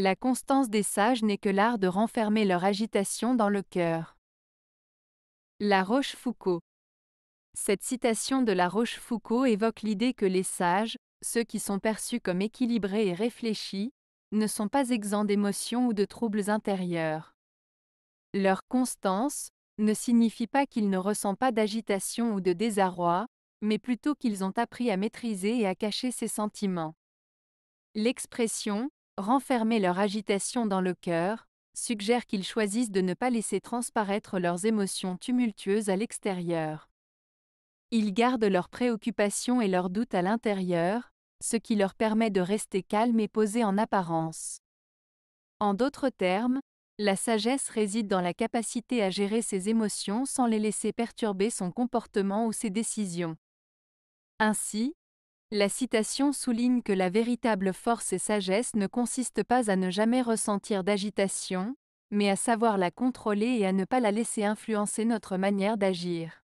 La constance des sages n'est que l'art de renfermer leur agitation dans le cœur. La Rochefoucauld. Cette citation de La Rochefoucauld évoque l'idée que les sages, ceux qui sont perçus comme équilibrés et réfléchis, ne sont pas exempts d'émotions ou de troubles intérieurs. Leur constance ne signifie pas qu'ils ne ressentent pas d'agitation ou de désarroi, mais plutôt qu'ils ont appris à maîtriser et à cacher ses sentiments. L'expression renfermer leur agitation dans le cœur, suggère qu'ils choisissent de ne pas laisser transparaître leurs émotions tumultueuses à l'extérieur. Ils gardent leurs préoccupations et leurs doutes à l'intérieur, ce qui leur permet de rester calmes et posés en apparence. En d'autres termes, la sagesse réside dans la capacité à gérer ses émotions sans les laisser perturber son comportement ou ses décisions. Ainsi, la citation souligne que la véritable force et sagesse ne consiste pas à ne jamais ressentir d'agitation, mais à savoir la contrôler et à ne pas la laisser influencer notre manière d'agir.